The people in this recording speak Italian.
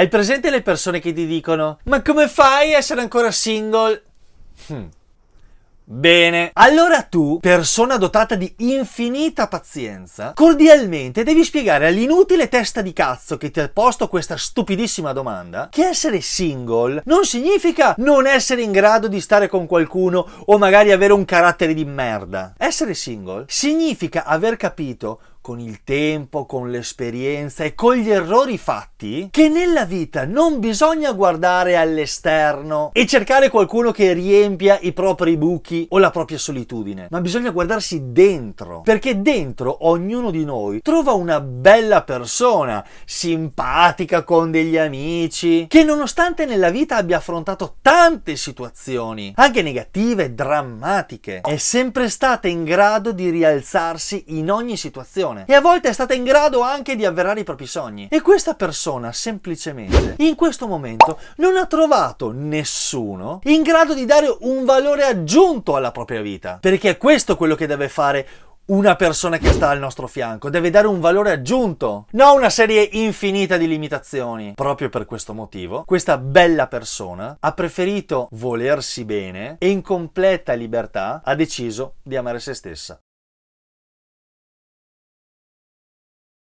Hai presente le persone che ti dicono Ma come fai a essere ancora single? Hmm. Bene, allora tu, persona dotata di infinita pazienza, cordialmente devi spiegare all'inutile testa di cazzo che ti ha posto questa stupidissima domanda che essere single non significa non essere in grado di stare con qualcuno o magari avere un carattere di merda. Essere single significa aver capito con il tempo, con l'esperienza e con gli errori fatti, che nella vita non bisogna guardare all'esterno e cercare qualcuno che riempia i propri buchi o la propria solitudine, ma bisogna guardarsi dentro, perché dentro ognuno di noi trova una bella persona, simpatica con degli amici, che nonostante nella vita abbia affrontato tante situazioni, anche negative, drammatiche, è sempre stata in grado di rialzarsi in ogni situazione situazione e a volte è stata in grado anche di avverare i propri sogni. E questa persona semplicemente in questo momento non ha trovato nessuno in grado di dare un valore aggiunto alla propria vita. Perché è questo quello che deve fare una persona che sta al nostro fianco, deve dare un valore aggiunto, non una serie infinita di limitazioni. Proprio per questo motivo, questa bella persona ha preferito volersi bene e in completa libertà ha deciso di amare se stessa.